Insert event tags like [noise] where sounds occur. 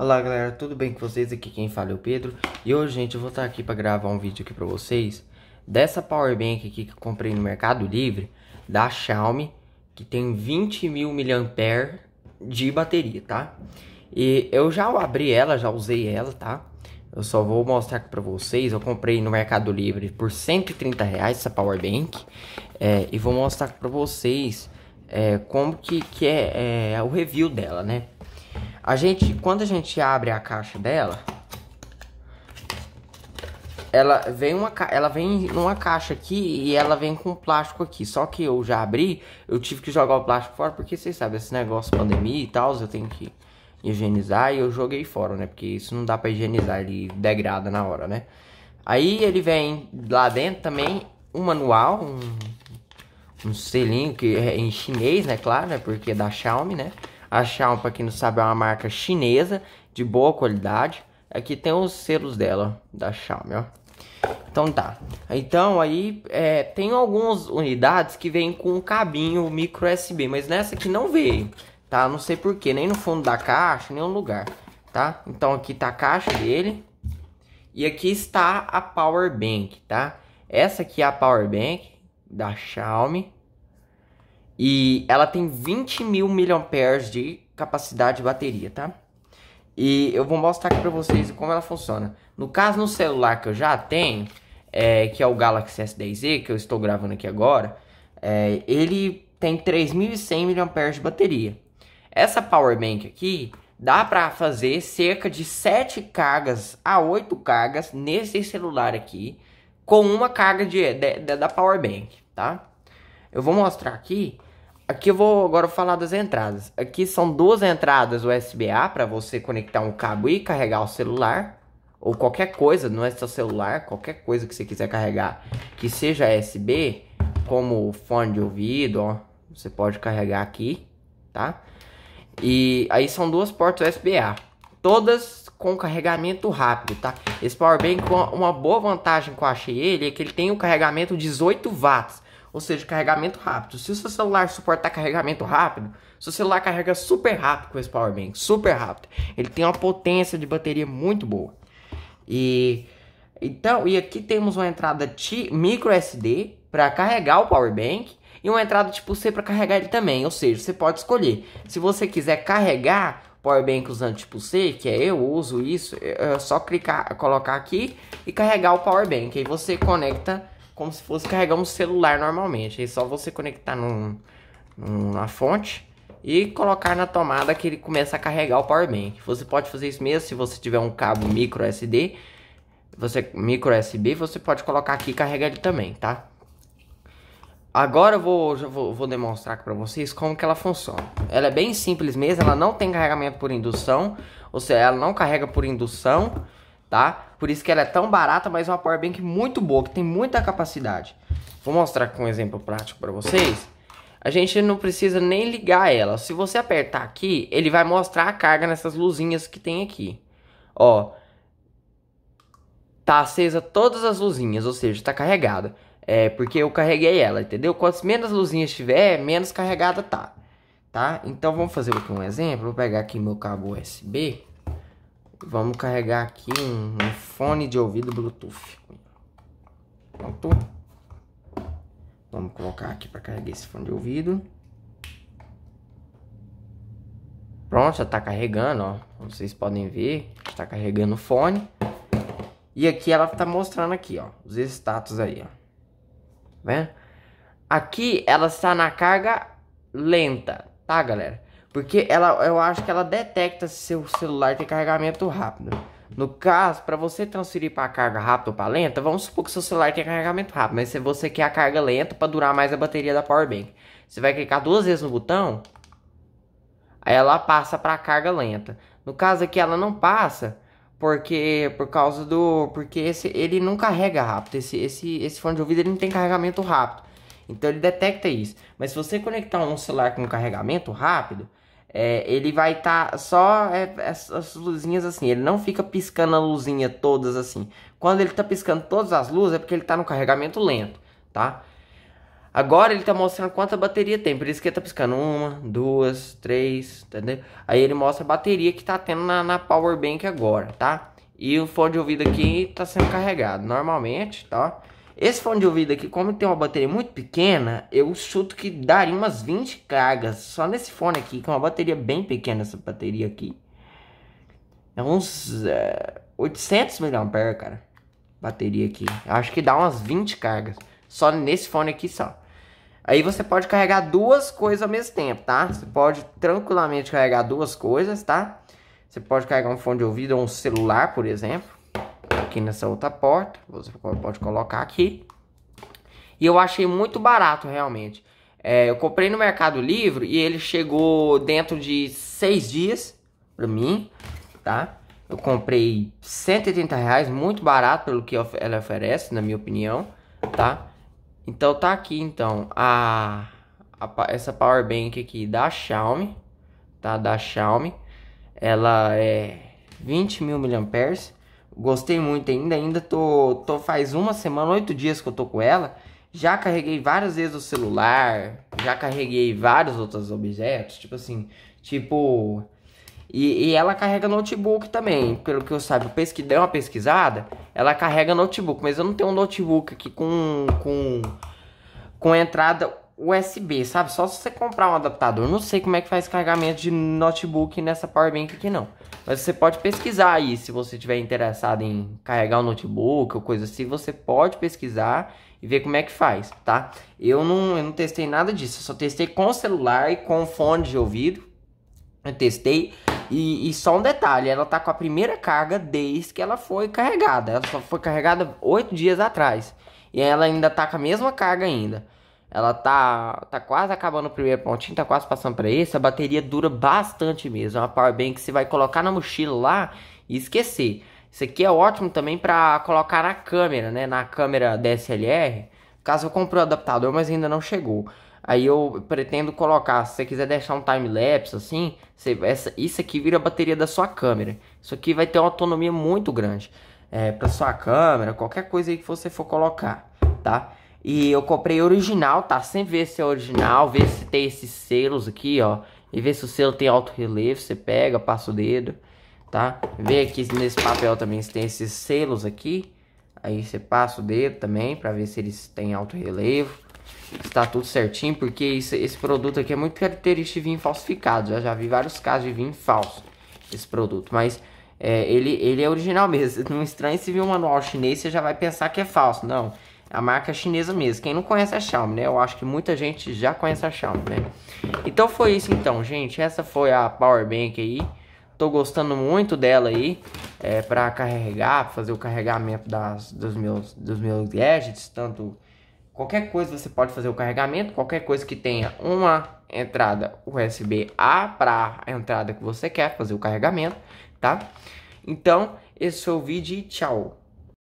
Olá galera, tudo bem com vocês? Aqui quem fala é o Pedro E hoje gente, eu vou estar aqui para gravar um vídeo aqui para vocês Dessa Power Bank aqui que eu comprei no Mercado Livre Da Xiaomi Que tem 20 mil mAh de bateria, tá? E eu já abri ela, já usei ela, tá? Eu só vou mostrar aqui pra vocês. Eu comprei no Mercado Livre por 130 reais essa Power Bank. É, e vou mostrar aqui pra vocês é, como que, que é, é, o review dela, né? A gente, quando a gente abre a caixa dela, ela vem uma ela vem numa caixa aqui e ela vem com plástico aqui. Só que eu já abri, eu tive que jogar o plástico fora porque vocês sabem esse negócio pandemia e tal, eu tenho que higienizar e eu joguei fora, né? Porque isso não dá para higienizar, ele degrada na hora, né? Aí ele vem lá dentro também um manual, um, um selinho que é em chinês, né? Claro, né? Porque é da Xiaomi, né? A Xiaomi, para quem não sabe, é uma marca chinesa de boa qualidade. Aqui tem os selos dela, da Xiaomi, ó. Então tá. Então aí é, tem algumas unidades que vêm com um cabinho micro USB, mas nessa aqui não veio, tá? Não sei porquê, nem no fundo da caixa, nenhum lugar, tá? Então aqui tá a caixa dele e aqui está a power bank, tá? Essa aqui é a power bank da Xiaomi, e ela tem 20 mil miliamperes de capacidade de bateria, tá? E eu vou mostrar aqui pra vocês como ela funciona. No caso, no celular que eu já tenho, é, que é o Galaxy S10e, que eu estou gravando aqui agora, é, ele tem 3.100 mAh de bateria. Essa power bank aqui dá para fazer cerca de 7 cargas a 8 cargas nesse celular aqui, com uma carga de, de, de da power bank, tá? Eu vou mostrar aqui Aqui eu vou agora falar das entradas. Aqui são duas entradas USB-A para você conectar um cabo e carregar o celular. Ou qualquer coisa, não é só celular, qualquer coisa que você quiser carregar que seja USB, como fone de ouvido, ó, você pode carregar aqui, tá? E aí são duas portas USB-A, todas com carregamento rápido, tá? Esse powerbank, uma boa vantagem que eu achei ele é que ele tem um carregamento 18 watts, ou seja, carregamento rápido. Se o seu celular suportar carregamento rápido, seu celular carrega super rápido com esse power bank, super rápido. Ele tem uma potência de bateria muito boa. E então, e aqui temos uma entrada micro SD para carregar o power bank e uma entrada tipo C para carregar ele também, ou seja, você pode escolher. Se você quiser carregar power bank usando tipo C, que é eu uso isso, é, é só clicar, colocar aqui e carregar o power bank. Aí você conecta como se fosse carregar um celular normalmente. É só você conectar num, numa fonte e colocar na tomada que ele começa a carregar o power bank. Você pode fazer isso mesmo se você tiver um cabo micro SD, você micro USB, você pode colocar aqui e carregar ele também, tá? Agora eu vou, já vou, vou demonstrar aqui pra vocês como que ela funciona. Ela é bem simples mesmo, ela não tem carregamento por indução, ou seja, ela não carrega por indução tá? Por isso que ela é tão barata, mas é uma power bank muito boa, que tem muita capacidade. Vou mostrar aqui um exemplo prático para vocês. A gente não precisa nem ligar ela. Se você apertar aqui, ele vai mostrar a carga nessas luzinhas que tem aqui. Ó, tá acesa todas as luzinhas, ou seja, tá carregada. É porque eu carreguei ela, entendeu? Quantas menos luzinhas tiver, menos carregada tá. Tá? Então vamos fazer aqui um exemplo. Vou pegar aqui meu cabo USB. Vamos carregar aqui um, um fone de ouvido Bluetooth. Pronto. Vamos colocar aqui para carregar esse fone de ouvido. Pronto, já está carregando, ó. Vocês podem ver, está carregando o fone. E aqui ela está mostrando aqui, ó, os status aí, ó. Tá vendo? Aqui ela está na carga lenta, tá, galera? Porque ela, eu acho que ela detecta se o celular tem carregamento rápido. No caso, para você transferir para carga rápida ou para lenta, vamos supor que seu celular tem carregamento rápido, mas se você quer a carga lenta para durar mais a bateria da power bank, você vai clicar duas vezes no botão, aí ela passa para carga lenta. No caso aqui ela não passa, porque por causa do porque esse ele não carrega rápido esse esse esse fone de ouvido ele não tem carregamento rápido então ele detecta isso mas se você conectar um celular com carregamento rápido é, ele vai estar tá só é, luzinhas assim, ele não fica piscando a luzinha todas assim. Quando ele está piscando todas as luzes é porque ele está no carregamento lento, tá? Agora ele está mostrando quanta bateria tem, por isso que ele tá piscando uma, duas, três, entendeu? Aí ele mostra a bateria que está tendo na, na power bank agora, tá? E o fone de ouvido aqui está sendo carregado normalmente, tá? Esse fone de ouvido aqui, como tem uma bateria muito pequena, eu chuto que daria umas 20 cargas só nesse fone aqui, que é uma bateria bem pequena essa bateria aqui. É uns é, 800 mAh, cara. Bateria aqui. Eu acho que dá umas 20 cargas só nesse fone aqui só. Aí você pode carregar duas coisas ao mesmo tempo, tá? Você pode tranquilamente carregar duas coisas, tá? Você pode carregar um fone de ouvido ou um celular, por exemplo aqui nessa outra porta. Você pode colocar aqui. E eu achei muito barato, realmente. É, eu comprei no Mercado Livre e ele chegou dentro de seis dias para mim, tá? Eu comprei 180 reais, muito barato pelo que ela oferece, na minha opinião, tá? Então tá aqui, então, a, a essa Power Bank aqui da Xiaomi, tá? Da Xiaomi, ela é 20 mil miliamperes, Gostei muito ainda, ainda tô, tô faz uma semana, oito dias que eu tô com ela. Já carreguei várias vezes o celular, já carreguei vários outros objetos, tipo assim, tipo... E, e ela carrega notebook também, pelo que eu sabe, eu pesqui, dei uma pesquisada, ela carrega notebook, mas eu não tenho um notebook aqui com, com, com entrada USB, sabe? Só se você comprar um adaptador. Não sei como é que faz carregamento de notebook nessa powerbank aqui não. Mas você pode pesquisar aí, se você tiver interessado em carregar um notebook ou coisa assim, você pode pesquisar e ver como é que faz, tá? Eu não, eu não testei nada disso, eu só testei com celular e com fone de ouvido. Eu testei e, e, só um detalhe, ela tá com a primeira carga desde que ela foi carregada. Ela só foi carregada oito dias atrás. E ela ainda tá com a mesma carga ainda. Ela tá, tá quase acabando o primeiro pontinho, tá quase passando para esse. A bateria dura bastante mesmo. É uma power bank que você vai colocar na mochila lá e esquecer. Isso aqui é ótimo também para colocar na câmera, né? Na câmera DSLR. Caso eu comprei o adaptador, mas ainda não chegou. Aí eu pretendo colocar, se você quiser deixar um time-lapse assim, você, essa, isso aqui vira a bateria da sua câmera. Isso aqui vai ter uma autonomia muito grande é, para sua câmera, qualquer coisa aí que você for colocar, tá? E eu comprei original, tá? Sem ver se é original, ver se tem esses selos aqui, ó. E ver se o selo tem alto relevo, você pega, passa o dedo, tá? Vê aqui nesse papel também se tem esses selos aqui. Aí você passa o dedo também pra ver se eles têm alto relevo. Está tudo certinho, porque esse esse produto aqui é muito característico de vinho falsificado. Já já vi vários casos de vinho falso, esse produto. Mas é, ele, ele é original mesmo. [laughs] Não estranha se vir um manual chinês, você já vai pensar que é falso. Não, a marca é chinesa mesmo. Quem não conhece a Xiaomi, né? Eu acho que muita gente já conhece a Xiaomi, né? Então foi isso então, gente. Essa foi a Power Bank aí. Tô gostando muito dela aí. É, para carregar, pra fazer o carregamento das, dos, meus, dos meus gadgets. Tanto qualquer coisa você pode fazer o carregamento. Qualquer coisa que tenha uma entrada USB-A para a entrada que você quer fazer o carregamento, tá? Então, esse foi o vídeo e tchau.